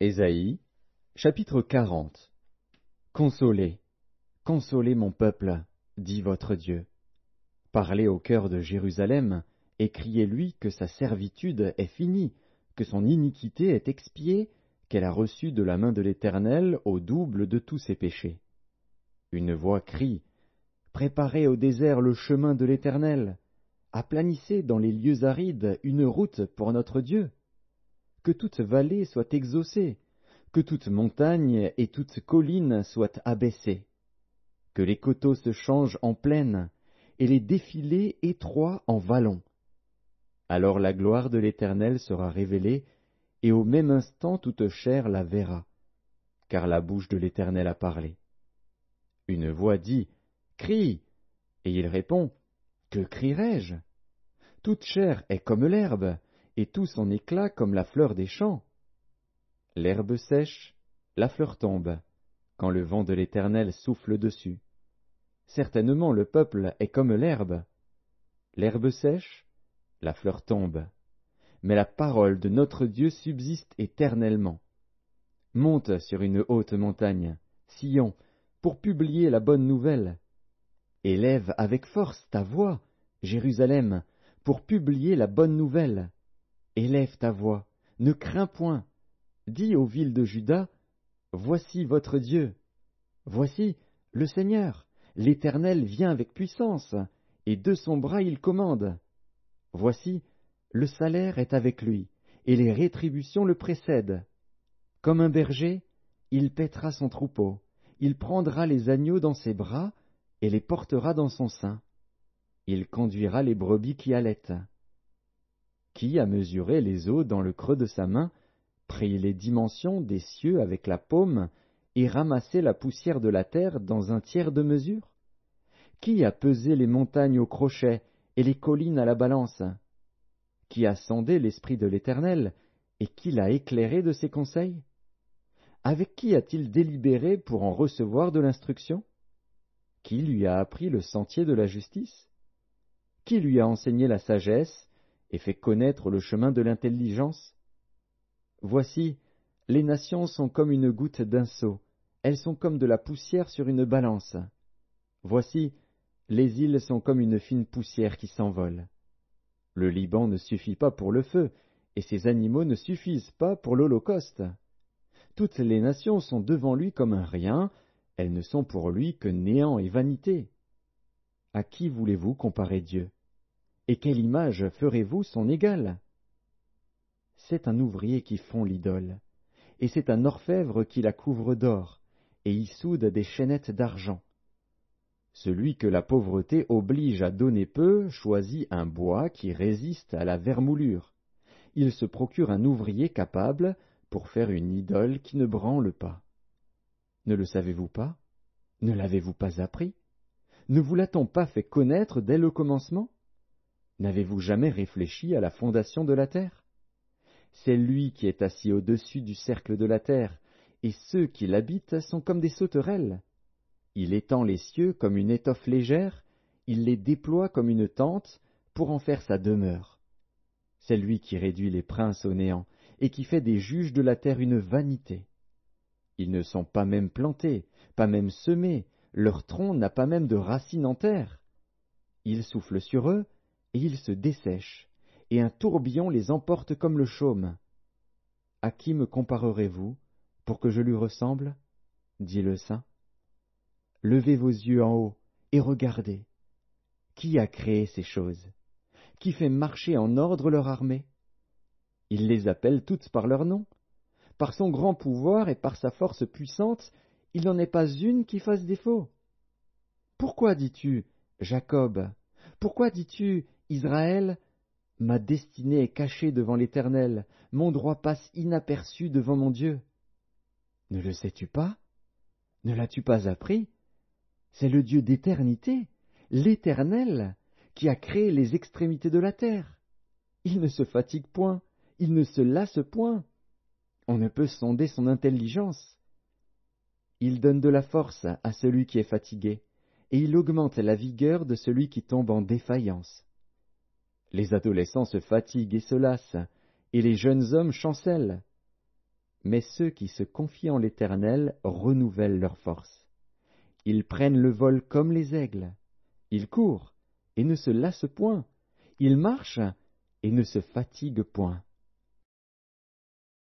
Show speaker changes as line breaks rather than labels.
Ésaïe, chapitre 40 Consolez, consolez mon peuple, dit votre Dieu. Parlez au cœur de Jérusalem, et criez-lui que sa servitude est finie, que son iniquité est expiée, qu'elle a reçu de la main de l'Éternel au double de tous ses péchés. Une voix crie, Préparez au désert le chemin de l'Éternel, aplanissez dans les lieux arides une route pour notre Dieu que toute vallée soit exaucée, que toute montagne et toute colline soient abaissées, que les coteaux se changent en plaine et les défilés étroits en vallons. Alors la gloire de l'Éternel sera révélée, et au même instant toute chair la verra, car la bouche de l'Éternel a parlé. Une voix dit, Crie Et il répond, Que crierai-je Toute chair est comme l'herbe, et tout son éclat comme la fleur des champs. L'herbe sèche, la fleur tombe, quand le vent de l'Éternel souffle dessus. Certainement le peuple est comme l'herbe. L'herbe sèche, la fleur tombe, mais la parole de notre Dieu subsiste éternellement. Monte sur une haute montagne, Sion, pour publier la bonne nouvelle. Élève avec force ta voix, Jérusalem, pour publier la bonne nouvelle. Élève ta voix, ne crains point. Dis aux villes de Juda, Voici votre Dieu. Voici le Seigneur. L'Éternel vient avec puissance, et de son bras il commande. Voici, le salaire est avec lui, et les rétributions le précèdent. Comme un berger, il paîtra son troupeau, il prendra les agneaux dans ses bras, et les portera dans son sein. Il conduira les brebis qui allaitent qui a mesuré les eaux dans le creux de sa main, pris les dimensions des cieux avec la paume, et ramassé la poussière de la terre dans un tiers de mesure Qui a pesé les montagnes au crochet et les collines à la balance Qui a sondé l'Esprit de l'Éternel et qui l'a éclairé de ses conseils Avec qui a-t-il délibéré pour en recevoir de l'instruction Qui lui a appris le sentier de la justice Qui lui a enseigné la sagesse et fait connaître le chemin de l'intelligence Voici, les nations sont comme une goutte d'un seau, elles sont comme de la poussière sur une balance. Voici, les îles sont comme une fine poussière qui s'envole. Le Liban ne suffit pas pour le feu, et ses animaux ne suffisent pas pour l'Holocauste. Toutes les nations sont devant lui comme un rien, elles ne sont pour lui que néant et vanité. À qui voulez-vous comparer Dieu et quelle image ferez-vous son égal C'est un ouvrier qui fond l'idole, et c'est un orfèvre qui la couvre d'or, et y soude des chaînettes d'argent. Celui que la pauvreté oblige à donner peu choisit un bois qui résiste à la vermoulure. Il se procure un ouvrier capable pour faire une idole qui ne branle pas. Ne le savez-vous pas Ne l'avez-vous pas appris Ne vous l'a-t-on pas fait connaître dès le commencement N'avez-vous jamais réfléchi à la fondation de la terre C'est lui qui est assis au-dessus du cercle de la terre, et ceux qui l'habitent sont comme des sauterelles. Il étend les cieux comme une étoffe légère, il les déploie comme une tente pour en faire sa demeure. C'est lui qui réduit les princes au néant, et qui fait des juges de la terre une vanité. Ils ne sont pas même plantés, pas même semés, leur tronc n'a pas même de racine en terre. Il souffle sur eux, et ils se dessèchent, et un tourbillon les emporte comme le chaume. À qui me comparerez-vous, pour que je lui ressemble dit le saint. Levez vos yeux en haut et regardez. Qui a créé ces choses Qui fait marcher en ordre leur armée Il les appelle toutes par leur nom. Par son grand pouvoir et par sa force puissante, il n'en est pas une qui fasse défaut. Pourquoi dis-tu, Jacob Pourquoi dis-tu, Israël, ma destinée est cachée devant l'Éternel, mon droit passe inaperçu devant mon Dieu. Ne le sais-tu pas Ne l'as-tu pas appris C'est le Dieu d'éternité, l'Éternel, qui a créé les extrémités de la terre. Il ne se fatigue point, il ne se lasse point. On ne peut sonder son intelligence. Il donne de la force à celui qui est fatigué, et il augmente la vigueur de celui qui tombe en défaillance. Les adolescents se fatiguent et se lassent, et les jeunes hommes chancellent. Mais ceux qui se confient en l'Éternel renouvellent leur force. Ils prennent le vol comme les aigles. Ils courent et ne se lassent point. Ils marchent et ne se fatiguent point.